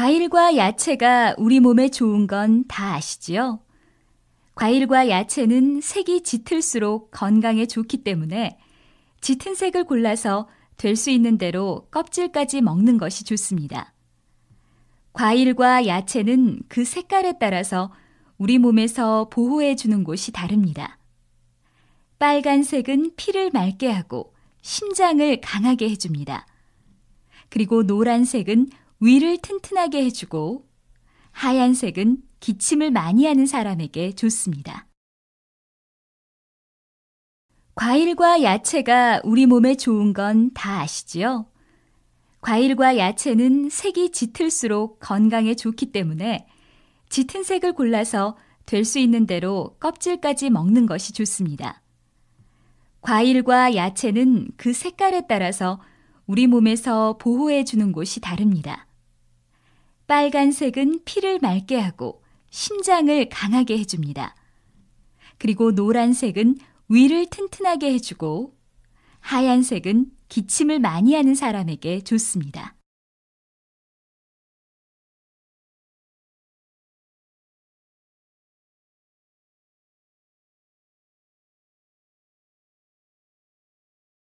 과일과 야채가 우리 몸에 좋은 건 다 아시지요? 과일과 야채는 색이 짙을수록 건강에 좋기 때문에 짙은 색을 골라서 될 수 있는 대로 껍질까지 먹는 것이 좋습니다. 과일과 야채는 그 색깔에 따라서 우리 몸에서 보호해 주는 곳이 다릅니다. 빨간색은 피를 맑게 하고 심장을 강하게 해줍니다. 그리고 노란색은 위를 튼튼하게 해주고 하얀색은 기침을 많이 하는 사람에게 좋습니다. 과일과 야채가 우리 몸에 좋은 건 다 아시지요? 과일과 야채는 색이 짙을수록 건강에 좋기 때문에 짙은 색을 골라서 될 수 있는 대로 껍질까지 먹는 것이 좋습니다. 과일과 야채는 그 색깔에 따라서 우리 몸에서 보호해 주는 곳이 다릅니다. 빨간색은 피를 맑게 하고 심장을 강하게 해줍니다. 그리고 노란색은 위를 튼튼하게 해주고 하얀색은 기침을 많이 하는 사람에게 좋습니다.